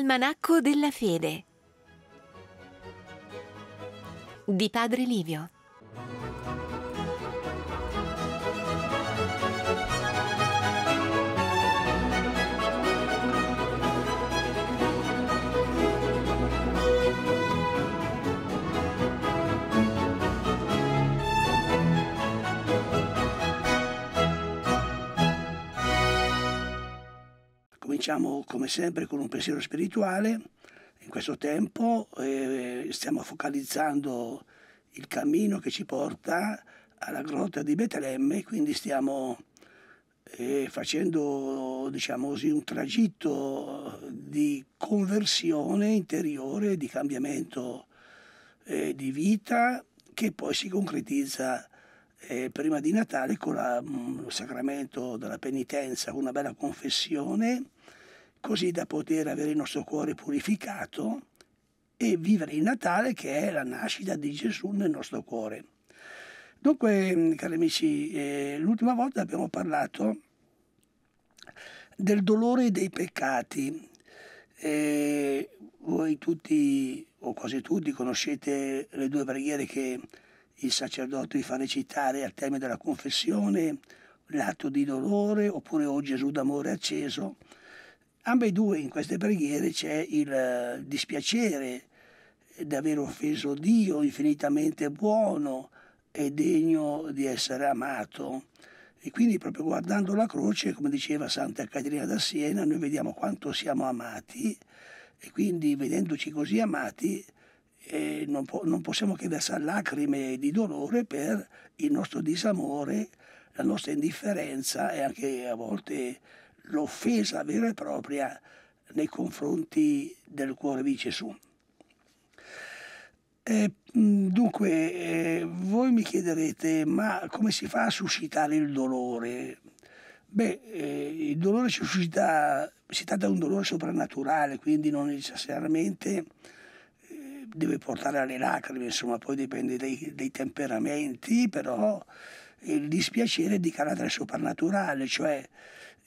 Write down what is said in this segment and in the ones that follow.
Almanacco della fede di Padre Livio diciamo come sempre con un pensiero spirituale. In questo tempo eh, stiamo focalizzando il cammino che ci porta alla grotta di Betlemme, quindi stiamo eh, facendo diciamo così, un tragitto di conversione interiore, di cambiamento eh, di vita che poi si concretizza eh, prima di Natale con la, mh, mm, il sacramento della penitenza, una bella confessione così da poter avere il nostro cuore purificato e vivere il Natale che è la nascita di Gesù nel nostro cuore. Dunque, cari amici, eh, l'ultima volta abbiamo parlato del dolore dei peccati. Eh, voi tutti, o quasi tutti, conoscete le due preghiere che il sacerdote vi fa recitare al termine della confessione, l'atto di dolore, oppure O oh Gesù d'amore acceso. Ambe due in queste preghiere c'è il eh, dispiacere eh, d'aver offeso Dio infinitamente buono e degno di essere amato. E quindi proprio guardando la croce, come diceva Santa Caterina da Siena, noi vediamo quanto siamo amati e quindi vedendoci così amati eh, non, po- non possiamo che versare lacrime di dolore per il nostro disamore, la nostra indifferenza e anche a volte l'offesa vera e propria nei confronti del cuore di Gesù. Eh, dunque, eh, voi mi chiederete, ma come si fa a suscitare il dolore? Beh, eh, il dolore si suscita, si tratta di un dolore soprannaturale, quindi non necessariamente eh, deve portare alle lacrime, insomma, poi dipende dai, dai temperamenti, però eh, il dispiacere è di carattere soprannaturale, cioè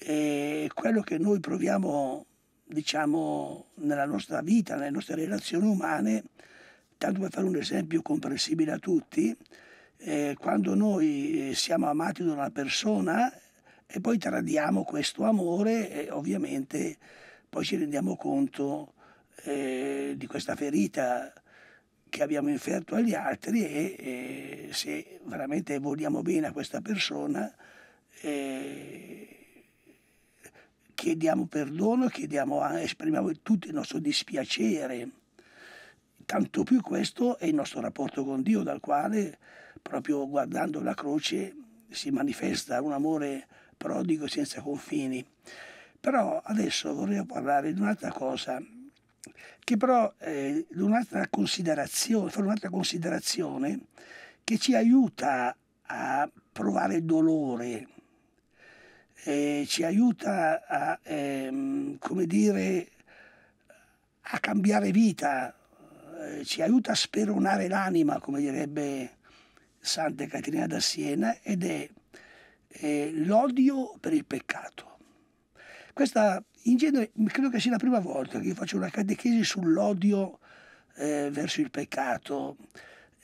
e quello che noi proviamo, diciamo, nella nostra vita, nelle nostre relazioni umane, tanto per fare un esempio comprensibile a tutti, eh, quando noi eh, siamo amati da una persona e poi tradiamo questo amore, eh, ovviamente poi ci rendiamo conto eh, di questa ferita che abbiamo inferto agli altri e, e se veramente vogliamo bene a questa persona eh, chiediamo perdono, chiediamo, esprimiamo tutto il nostro dispiacere. Tanto più questo è il nostro rapporto con Dio, dal quale proprio guardando la croce si manifesta un amore prodigo senza confini. Però adesso vorrei parlare di un'altra cosa, che però è eh, un'altra considerazione, fare un'altra considerazione che ci aiuta a provare dolore eh, ci aiuta a, ehm, come dire, a cambiare vita, eh, ci aiuta a speronare l'anima, come direbbe Santa Caterina da Siena, ed è eh, l'odio per il peccato. Questa, in genere, credo che sia la prima volta che io faccio una catechesi sull'odio eh, verso il peccato,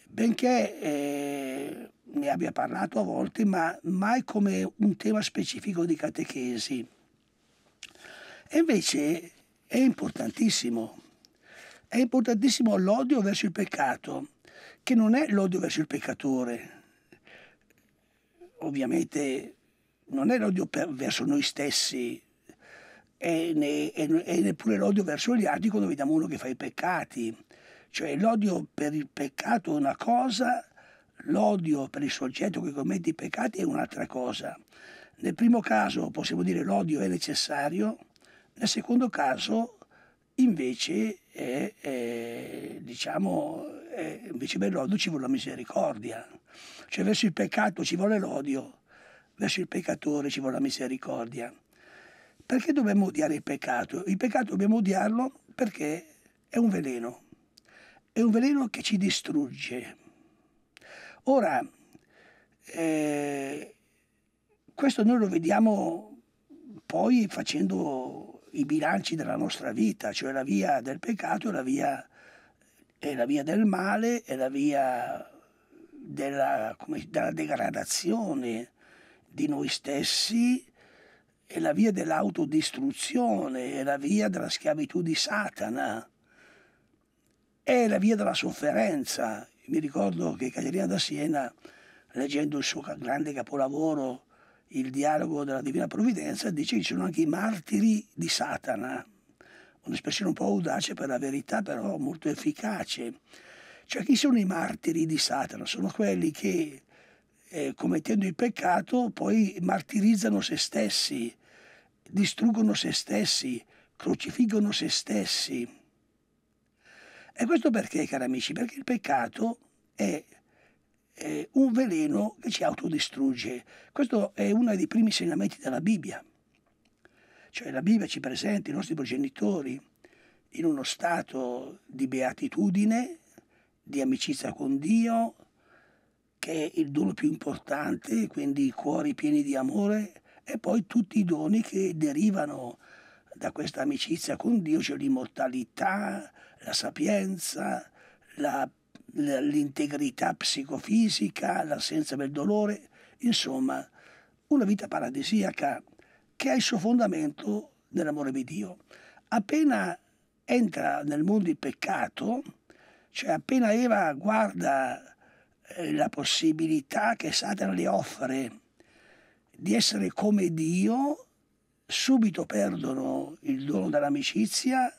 benché eh, ne abbia parlato a volte, ma mai come un tema specifico di catechesi. E invece è importantissimo, è importantissimo l'odio verso il peccato, che non è l'odio verso il peccatore, ovviamente non è l'odio verso noi stessi, E neppure l'odio verso gli altri quando vediamo uno che fa i peccati. Cioè l'odio per il peccato è una cosa, L'odio per il soggetto che commette i peccati è un'altra cosa. Nel primo caso possiamo dire l'odio è necessario, nel secondo caso invece, è, è, diciamo, è, invece per l'odio ci vuole la misericordia. Cioè verso il peccato ci vuole l'odio, verso il peccatore ci vuole la misericordia. Perché dobbiamo odiare il peccato? Il peccato dobbiamo odiarlo perché è un veleno. È un veleno che ci distrugge, Ora, eh, questo noi lo vediamo poi facendo i bilanci della nostra vita, cioè la via del peccato è la via, è la via del male, è la via della, come, della degradazione di noi stessi, è la via dell'autodistruzione, è la via della schiavitù di Satana, è la via della sofferenza, mi ricordo che Caterina da Siena, leggendo il suo grande capolavoro, il dialogo della Divina Provvidenza, dice che ci sono anche i martiri di Satana, un'espressione un po' audace per la verità, però molto efficace. Cioè chi sono i martiri di Satana? Sono quelli che eh, commettendo il peccato poi martirizzano se stessi, distruggono se stessi, crocifiggono se stessi e questo perché, cari amici? Perché il peccato è, è un veleno che ci autodistrugge. Questo è uno dei primi insegnamenti della Bibbia. Cioè la Bibbia ci presenta i nostri progenitori in uno stato di beatitudine, di amicizia con Dio, che è il dono più importante, quindi cuori pieni di amore, e poi tutti i doni che derivano da questa amicizia con Dio c'è l'immortalità, la sapienza, l'integrità psicofisica, l'assenza del dolore, insomma una vita paradisiaca che ha il suo fondamento nell'amore di Dio. Appena entra nel mondo il peccato, cioè appena Eva guarda eh, la possibilità che Satana le offre di essere come Dio, subito perdono il dono dell'amicizia,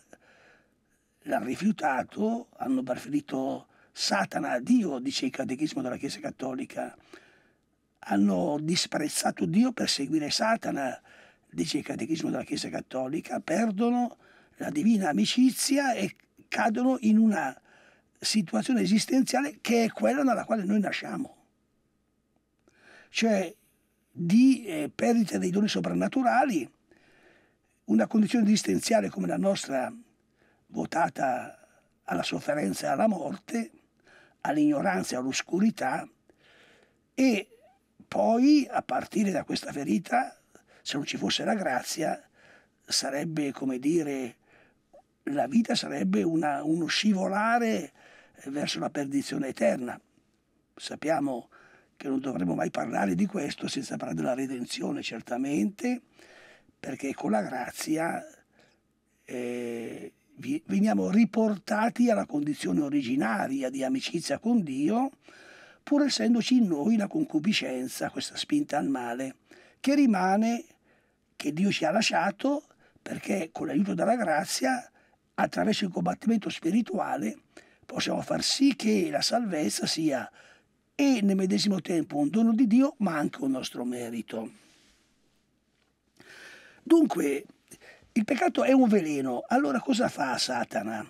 l'hanno rifiutato, hanno preferito Satana a Dio, dice il catechismo della Chiesa Cattolica, hanno disprezzato Dio per seguire Satana, dice il catechismo della Chiesa Cattolica, perdono la divina amicizia e cadono in una situazione esistenziale che è quella nella quale noi nasciamo. Cioè di eh, perdita dei doni soprannaturali una condizione esistenziale come la nostra, votata alla sofferenza e alla morte, all'ignoranza e all'oscurità, e poi a partire da questa ferita, se non ci fosse la grazia, sarebbe come dire, la vita sarebbe una, uno scivolare verso la perdizione eterna. Sappiamo che non dovremmo mai parlare di questo senza parlare della redenzione, certamente, perché con la grazia eh, veniamo riportati alla condizione originaria di amicizia con Dio, pur essendoci in noi la concupiscenza, questa spinta al male, che rimane, che Dio ci ha lasciato, perché con l'aiuto della grazia, attraverso il combattimento spirituale, possiamo far sì che la salvezza sia e nel medesimo tempo un dono di Dio, ma anche un nostro merito. Dunque, il peccato è un veleno. Allora cosa fa Satana?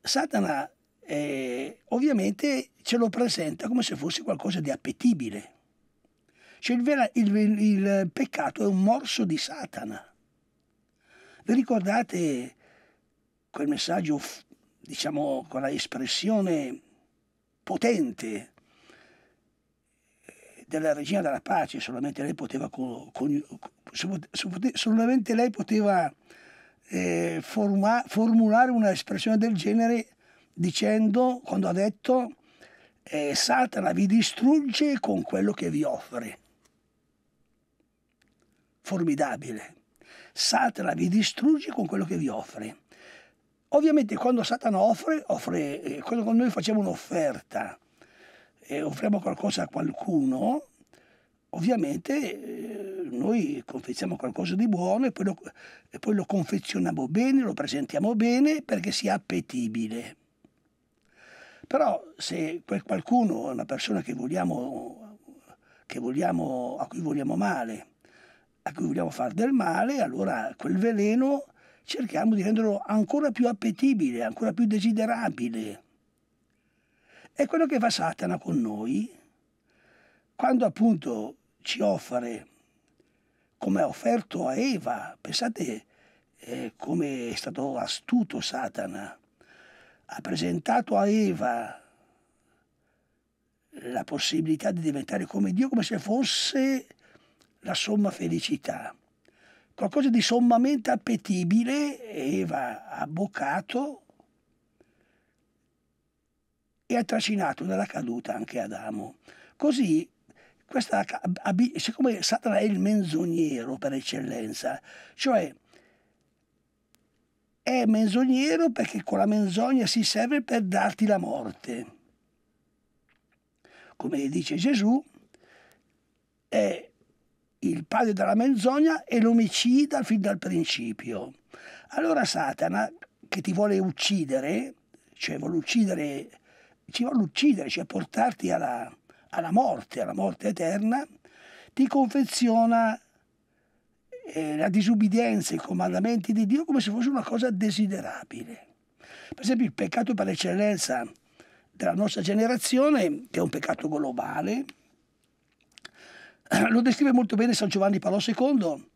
Satana eh, ovviamente ce lo presenta come se fosse qualcosa di appetibile. Cioè il, il, il peccato è un morso di Satana. Vi ricordate quel messaggio, diciamo, con la espressione potente eh, della regina della pace, solamente lei poteva con, solamente lei poteva eh, forma, formulare un'espressione del genere dicendo, quando ha detto, eh, Satana vi distrugge con quello che vi offre. Formidabile. Satana vi distrugge con quello che vi offre. Ovviamente quando Satana offre, offre eh, quando noi facciamo un'offerta, eh, offriamo qualcosa a qualcuno, ovviamente eh, noi confezioniamo qualcosa di buono e poi, lo, e poi, lo, confezioniamo bene, lo presentiamo bene perché sia appetibile. Però se qualcuno una persona che vogliamo, che vogliamo, a cui vogliamo male, a cui vogliamo far del male, allora quel veleno cerchiamo di renderlo ancora più appetibile, ancora più desiderabile. È quello che fa Satana con noi, quando appunto ci offre, come ha offerto a Eva. Pensate eh, come è stato astuto Satana. Ha presentato a Eva la possibilità di diventare come Dio come se fosse la somma felicità. Qualcosa di sommamente appetibile Eva ha boccato e ha trascinato nella caduta anche Adamo. Così questa, siccome Satana è il menzognero per eccellenza, cioè è menzognero perché con la menzogna si serve per darti la morte. Come dice Gesù, è il padre della menzogna e l'omicida fin dal principio. Allora Satana, che ti vuole uccidere, cioè vuole uccidere, ci vuole uccidere, cioè portarti alla, alla morte, alla morte eterna, ti confeziona eh, la disubbidienza, i comandamenti di Dio come se fosse una cosa desiderabile. Per esempio il peccato per eccellenza della nostra generazione, che è un peccato globale, lo descrive molto bene San Giovanni Paolo II,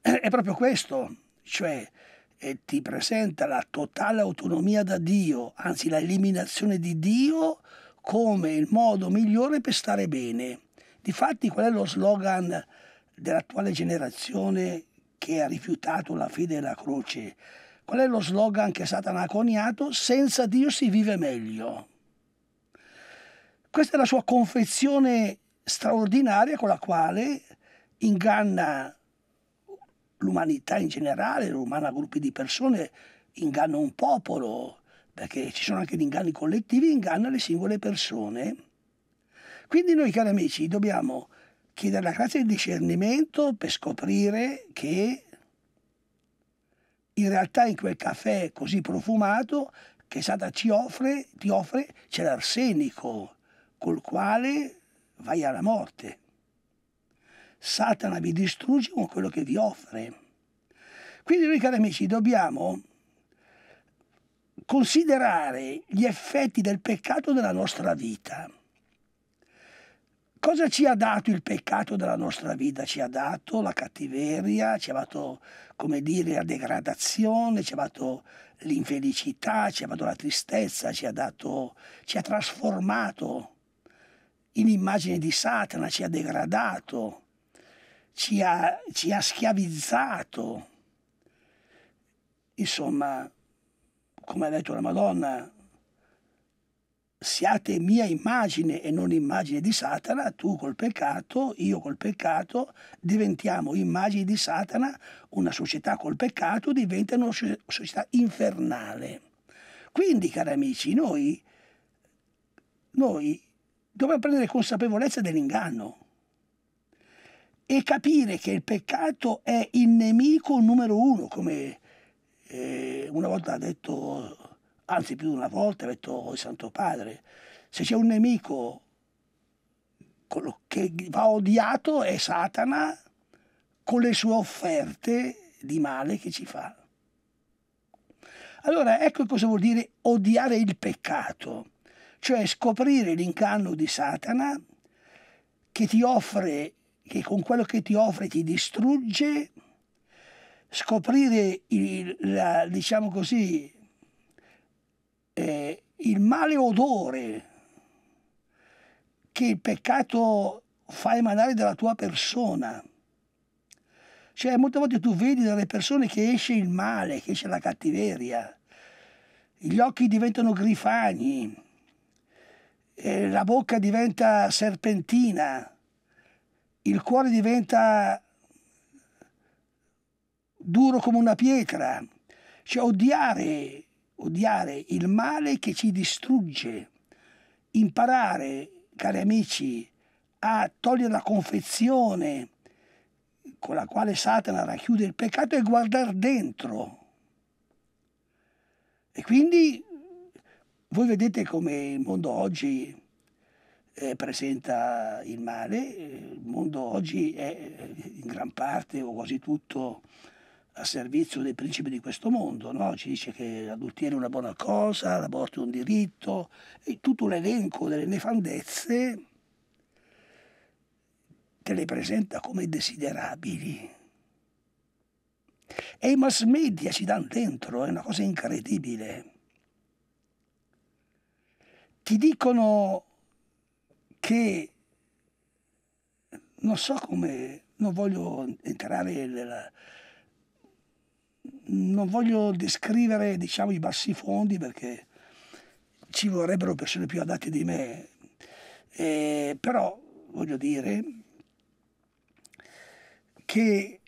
è proprio questo, cioè eh, ti presenta la totale autonomia da Dio, anzi la eliminazione di Dio come il modo migliore per stare bene. Difatti qual è lo slogan dell'attuale generazione che ha rifiutato la fede e la croce? Qual è lo slogan che Satana ha coniato? Senza Dio si vive meglio. Questa è la sua confezione straordinaria con la quale inganna l'umanità in generale, umana gruppi di persone, inganna un popolo, perché ci sono anche gli inganni collettivi, inganna le singole persone. Quindi noi, cari amici, dobbiamo chiedere la grazia di discernimento per scoprire che in realtà in quel caffè così profumato che Satan ci offre, ti offre, c'è l'arsenico col quale vai alla morte. Satana vi distrugge con quello che vi offre. Quindi noi cari amici dobbiamo considerare gli effetti del peccato della nostra vita. Cosa ci ha dato il peccato della nostra vita? Ci ha dato la cattiveria, ci ha dato, come dire, la degradazione, ci ha dato l'infelicità, ci ha dato la tristezza, ci ha, dato, ci ha trasformato in immagine di Satana, ci ha degradato, ci ha, ci ha schiavizzato. Insomma, come ha detto la Madonna, siate mia immagine e non immagine di Satana, tu col peccato, io col peccato, diventiamo immagini di Satana, una società col peccato diventa una società infernale. Quindi, cari amici, noi, noi dobbiamo prendere consapevolezza dell'inganno e capire che il peccato è il nemico numero uno, come eh, una volta ha detto, anzi più di una volta ha detto il oh, Santo Padre, se c'è un nemico che va odiato è Satana con le sue offerte di male che ci fa. Allora ecco cosa vuol dire odiare il peccato, cioè scoprire l'inganno di Satana che ti offre, che con quello che ti offre ti distrugge scoprire il, la, diciamo così, eh, il male odore che il peccato fa emanare dalla tua persona. Cioè, molte volte tu vedi dalle persone che esce il male, che esce la cattiveria, gli occhi diventano grifagni, eh, la bocca diventa serpentina, il cuore diventa duro come una pietra, cioè odiare, odiare il male che ci distrugge, imparare, cari amici, a togliere la confezione con la quale Satana racchiude il peccato e guardare dentro. E quindi voi vedete come il mondo oggi eh, presenta il male, eh, il mondo oggi è eh, in gran parte o quasi tutto a servizio dei principi di questo mondo, no? ci dice che l'adulterio è una buona cosa, l'aborto è un diritto, e tutto l'elenco delle nefandezze te le presenta come desiderabili. E i mass media ci danno dentro, è una cosa incredibile. Ti dicono che, non so come, non voglio entrare nella non voglio descrivere diciamo, i bassi fondi perché ci vorrebbero persone più adatte di me, eh, però voglio dire che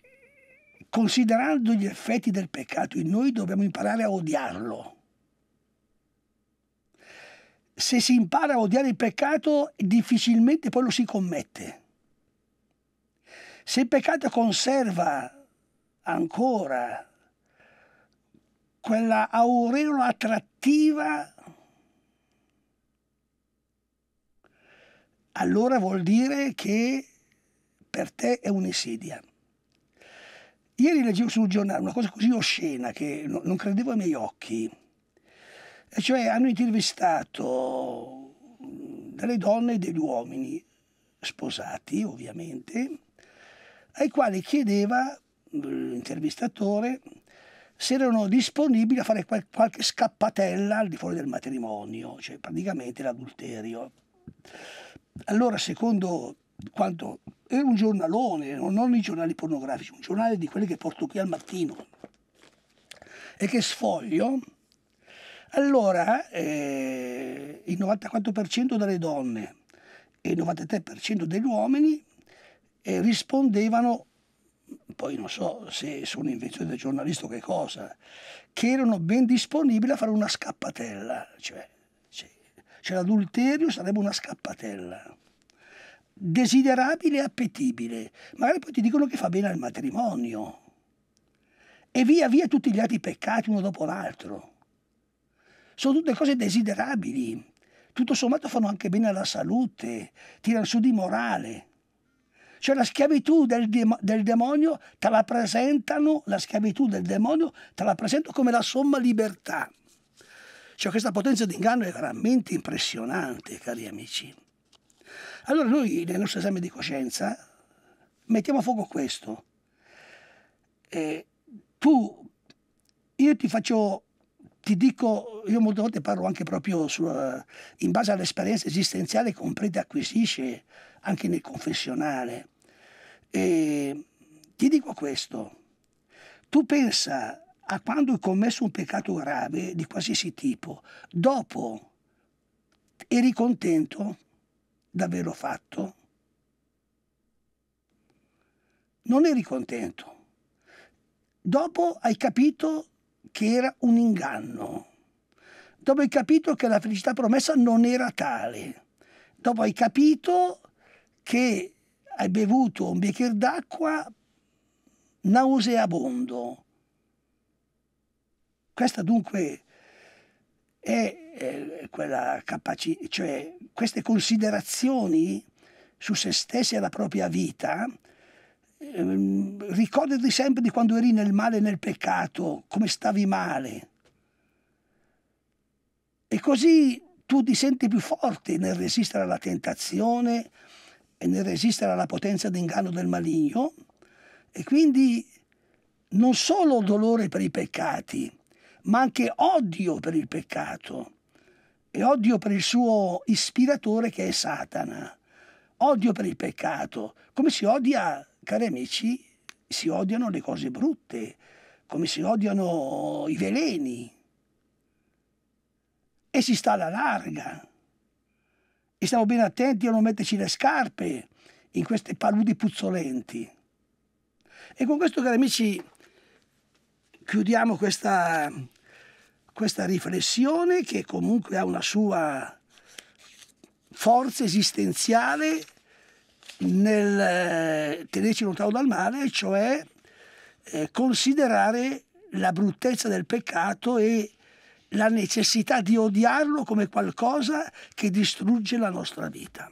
considerando gli effetti del peccato in noi dobbiamo imparare a odiarlo. Se si impara a odiare il peccato difficilmente poi lo si commette. Se il peccato conserva ancora quella aureola attrattiva, allora vuol dire che per te è un'insidia. Ieri leggevo sul giornale una cosa così oscena che non credevo ai miei occhi. E cioè hanno intervistato delle donne e degli uomini sposati, ovviamente, ai quali chiedeva l'intervistatore se erano disponibili a fare qualche scappatella al di fuori del matrimonio, cioè praticamente l'adulterio. Allora, secondo quanto era un giornalone, non i giornali pornografici, un giornale di quelli che porto qui al mattino e che sfoglio, allora eh, il 94% delle donne e il 93% degli uomini eh, rispondevano poi non so se sono invece del giornalista o che cosa, che erano ben disponibili a fare una scappatella, cioè, cioè, cioè l'adulterio sarebbe una scappatella desiderabile e appetibile. Magari poi ti dicono che fa bene al matrimonio. E via via tutti gli altri peccati uno dopo l'altro. Sono tutte cose desiderabili. Tutto sommato fanno anche bene alla salute, tirano su di morale. Cioè la schiavitù del, del demonio te la presentano, la schiavitù del demonio te la presentano come la somma libertà. Cioè questa potenza di inganno è veramente impressionante, cari amici. Allora noi nel nostro esame di coscienza mettiamo a fuoco questo. Eh, tu, io ti faccio, ti dico, io molte volte parlo anche proprio sulla, eh, in base all'esperienza esistenziale che un prete acquisisce anche nel confessionale. E ti dico questo, tu pensa a quando hai commesso un peccato grave di qualsiasi tipo, dopo eri contento d'averlo fatto? Non eri contento. Dopo hai capito che era un inganno. Dopo hai capito che la felicità promessa non era tale. Dopo hai capito che hai bevuto un bicchiere d'acqua nauseabondo. Questa dunque è quella capacità, cioè queste considerazioni su se stessi e la propria vita, ehm, ricordati sempre di quando eri nel male e nel peccato, come stavi male. E così tu ti senti più forte nel resistere alla tentazione, e nel resistere alla potenza d'inganno del maligno e quindi non solo dolore per i peccati, ma anche odio per il peccato e odio per il suo ispiratore che è Satana, odio per il peccato, come si odia, cari amici, si odiano le cose brutte, come si odiano i veleni e si sta alla larga e stiamo ben attenti a non metterci le scarpe in queste paludi puzzolenti. E con questo, cari amici, chiudiamo questa, questa riflessione che comunque ha una sua forza esistenziale nel eh, tenerci lontano dal male, cioè eh, considerare la bruttezza del peccato e la necessità di odiarlo come qualcosa che distrugge la nostra vita.